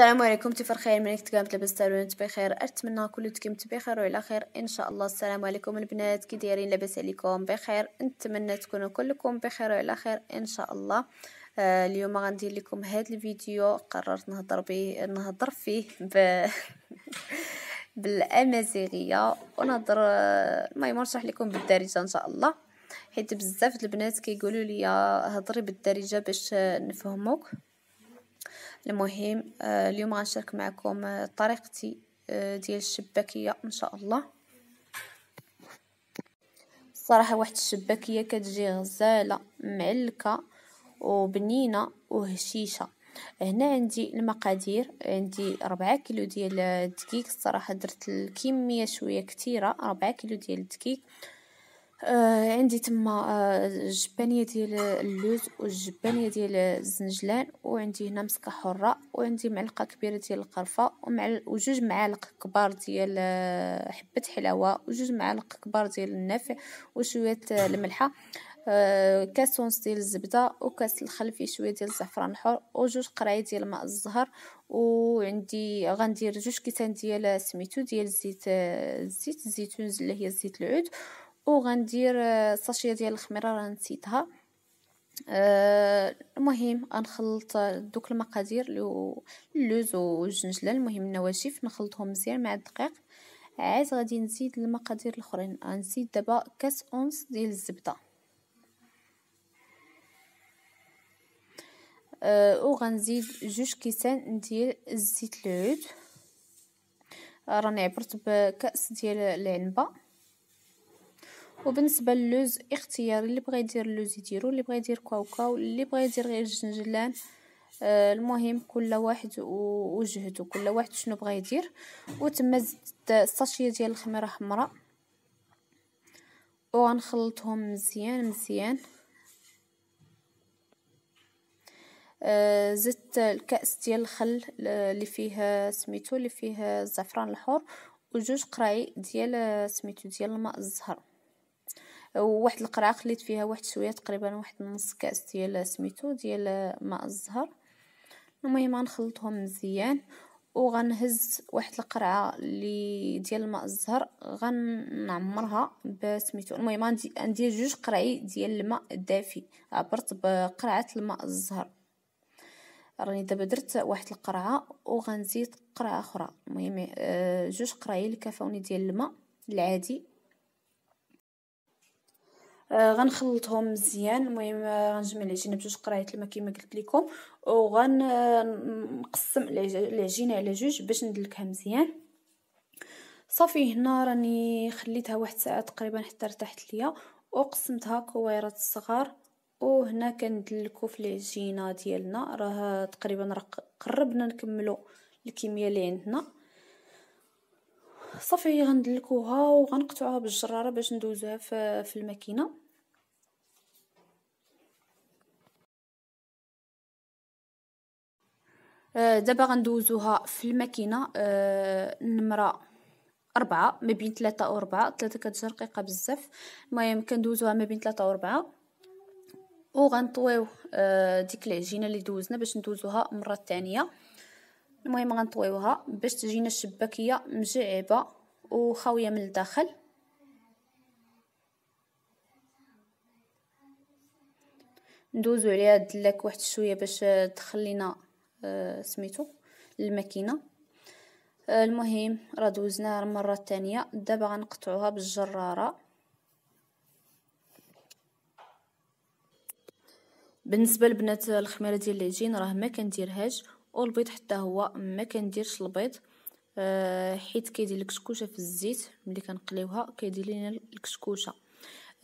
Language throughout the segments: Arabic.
السلام عليكم تفر خير منك تقام لاباس تالو انت بخير اتمنى كلكم بخير وعلى خير ان شاء الله السلام عليكم البنات كي دايرين لاباس عليكم بخير نتمنى تكونوا كلكم بخير وعلى خير ان شاء الله آه، اليوم غندير لكم هاد الفيديو قررت نهضر به نهضر فيه ب بالامازيغيه ونهضر آه، المهم نشرح لكم بالدارجه ان شاء الله حيت بزاف البنات كيقولوا لي هضري بالدارجه باش نفهموك المهم آه، اليوم غنشارك معكم آه، طريقتي آه، ديال الشباكيه ان شاء الله صراحه واحد الشباكيه كتجي غزاله معلكه وبنينه وهشيشه هنا عندي المقادير عندي ربعة كيلو ديال الدقيق الصراحه درت الكميه شويه كتيره ربعة كيلو ديال الدقيق آه عندي تما آه جبانيه ديال اللوز وجبانيه ديال الزنجلان وعندي هنا مسكه حره وعندي معلقه كبيره ديال القرفه ومعل وجوج معالق كبار ديال آه، حبه حلاوه وجوج معالق كبار ديال النافع وشويه آه، الملحه آه كاس ونص ديال الزبده وكاس الخل فيه شويه ديال الزعفران الحر وجوج قرايه ديال ماء الزهر وعندي غندير جوج كيتان ديال سميتو ديال زيت آه، الزيت الزيتون اللي هي زيت العود وغندير آه، الساشيه ديال الخميره راه نسيتها آه، المهم غنخلط آه، دوك المقادير اللوز والجنجله المهم النواشف نخلطهم مزيان مع الدقيق عاد غادي نزيد المقادير الاخرين غنزيد دابا كاس اونص ديال الزبده أه وغنزيد جوج كيسان ديال الزيت العود راني عبرت بكاس ديال العنبه وبالنسبه للوز اختياري اللي بغى يدير اللوز يديرو اللي بغى يدير كاوكاو اللي بغى يدير غير الجنجلان آه، المهم كل واحد وجهده كل واحد شنو بغى يدير وتما زدت الساشيه ديال الخميره حمراء وغنخلطهم مزيان مزيان آه، زدت الكاس ديال الخل آه، اللي فيه سميتو اللي فيه الزعفران الحر وجوج قراي ديال سميتو ديال الماء الزهر وواحد القرعه خليت فيها واحد شويه تقريبا واحد نص كاس ديال سميتو ديال ماء الزهر المهم غنخلطهم مزيان وغنهز واحد القرعه اللي ديال ماء الزهر غنعمرها بسميتو المهم غندير جوج قرعي ديال الماء الدافي عبرت بقرعه الماء الزهر راني دابا درت واحد القرعه وغنزيد قرعه اخرى المهم آه، جوج قرايل كفاوني ديال الماء العادي آه، غنخلطهم مزيان المهم آه، غنجمع العجينه بجوج قرايات الماء كيما قلت لكم وغنقسم آه، العجينه على جوج باش ندلكها مزيان صافي هنا راني خليتها واحد ساعه تقريبا حتى ارتاحت ليا وقسمتها كويرات صغار وهنا كندلكو في العجينه ديالنا راه تقريبا راه قربنا نكملو الكميه اللي عندنا صافي غندلكوها وغنقطعوها بالجراره باش ندوزوها في الماكينه آه، دابا غندوزوها في الماكينه النمره آه، أربعة ما بين ثلاثة أربعة ثلاثة كتجي رقيقة بزاف المهم كندوزوها ما بين ثلاثة أو غنطويو آه، ديك العجينه اللي دوزنا باش ندوزوها مره تانية المهم غنطويوها باش تجينا الشباكيه مجعبه وخاويه من الداخل ندوزو عليها الدلاك واحد شويه باش تخلينا آه سميتو الماكينه آه المهم راه دوزناها المره الثانيه دابا غنقطعوها بالجراره بالنسبه لبنات الخميره ديال العجين راه ما كنديرهاش والبيض حتى هو ما كنديرش البيض أه حيت كيدير الكشكوشه في الزيت ملي كنقليوها كيدير لينا الكشكوشه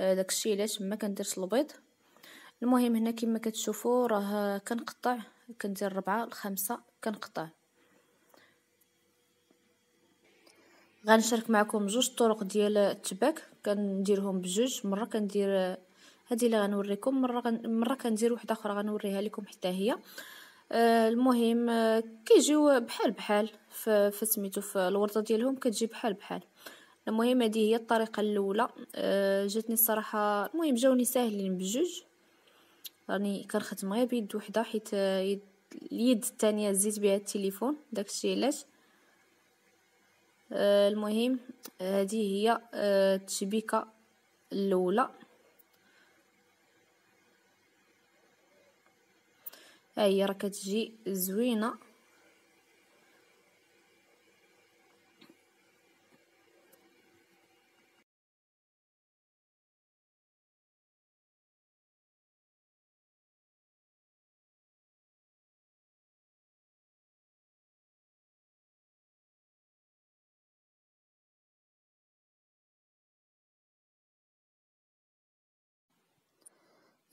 أه داكشي علاش ما كنديرش البيض المهم هنا كما كتشوفوا راه كنقطع كندير ربعة لخمسة كنقطع غنشارك معكم جوج طرق ديال التباك كنديرهم بجوج مره كندير هذه آه، اللي غنوريكم مره مره كندير وحده اخرى غنوريها لكم حتى هي آه، المهم آه، كيجيو بحال بحال فسميتو في الورطه ديالهم كتجي بحال بحال المهم هذه هي الطريقه الاولى آه، جاتني الصراحه المهم جاوني ساهلين بجوج راني كنخدم غير بيد وحده حيت اليد الثانيه زيت بها التليفون داكشي علاش المهم هذه هي التشبيكه الاولى ها هي راه كتجي زوينه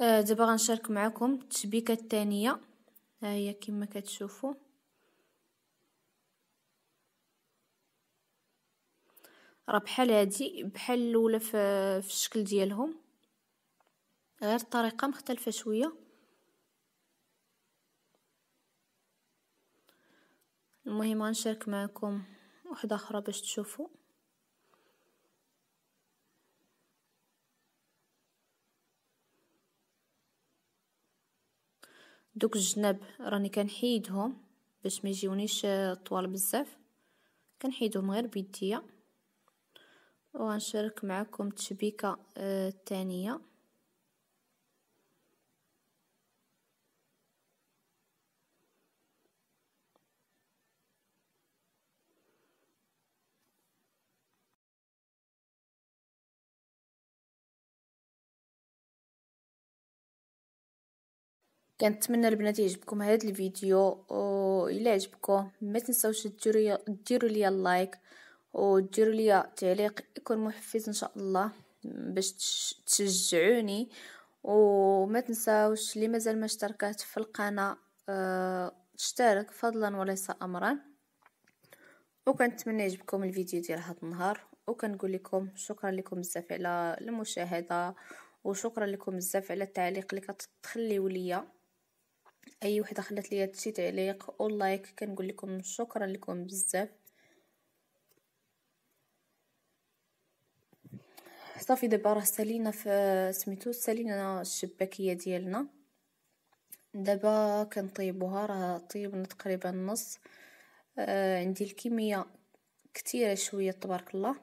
آه، دابا غنشارك معكم التشبيكه الثانيه هي آه، كما كتشوفوا راه بحال هادي بحال الاولى في الشكل ديالهم غير الطريقه مختلفه شويه المهم غنشارك معكم واحده اخرى باش تشوفوا دوك الجناب راني كنحيدهم باش ما يجيونيش آه، طوال بزاف كنحيدهم غير بيديا وغنشارك معكم التشبيكه الثانيه آه، كنتمنى البنات يعجبكم هذا الفيديو الى عجبكم ما تنساوش ديروا لي لايك وديروا لي تعليق يكون محفز ان شاء الله باش تشجعوني وما تنساوش اللي مازال ما اشتركت في القناه اشترك آه، فضلا وليس امرا وكنتمنى يعجبكم الفيديو ديال هذا النهار وكنقول لكم شكرا لكم بزاف على المشاهده وشكرا لكم بزاف على التعليق اللي كتخليو ليا اي وحده خلات ليا هادشي تعليق او لايك كنقول لكم شكرا لكم بزاف صافي دابا راه سالينا في سميتو سالينا الشباكيه ديالنا دابا كنطيبوها راه طيبنا تقريبا نص آه عندي الكميه كتيره شويه تبارك الله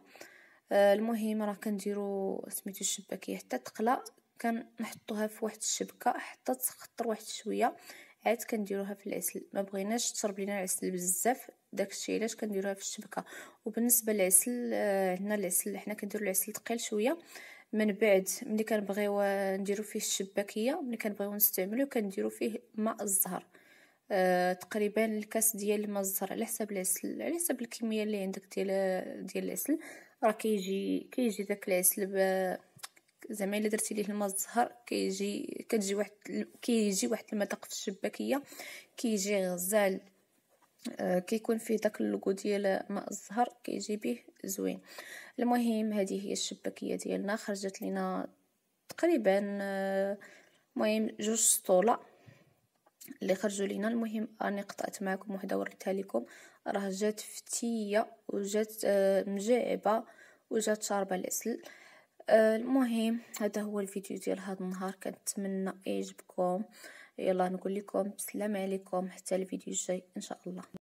آه المهم راه كنديرو سميتو الشباكيه حتى تقلى كنحطوها في واحد الشبكه حتى تخطر واحد شويه عاد كنديروها في العسل ما بغيناش تشرب لينا العسل بزاف داكشي علاش كنديروها في الشبكه وبالنسبه للعسل آه، هنا العسل حنا كنديروا العسل ثقيل شويه من بعد ملي كنبغيو آه، نديرو فيه الشباكيه ملي كنبغيو نستعملو كنديرو فيه ماء الزهر أه تقريبا الكاس ديال ماء الزهر على حساب العسل على حساب الكميه اللي عندك ديال آه، ديال العسل راه كيجي كيجي داك العسل زعما الا درتي ليه الماء الزهر كيجي كتجي واحد كيجي واحد المذاق في الشباكيه كيجي غزال آه، كيكون فيه داك اللوغو ديال ماء الزهر كيجي به زوين المهم هذه هي الشباكيه ديالنا خرجت لنا تقريبا آه، المهم جوج سطوله اللي خرجوا لينا المهم راني قطعت معكم وحده وريتها لكم راه جات فتيه وجات آه، مجعبه وجات شاربه العسل آه، المهم هذا هو الفيديو ديال هذا النهار كنتمنى يعجبكم يلا نقول لكم بسلام عليكم حتى الفيديو الجاي ان شاء الله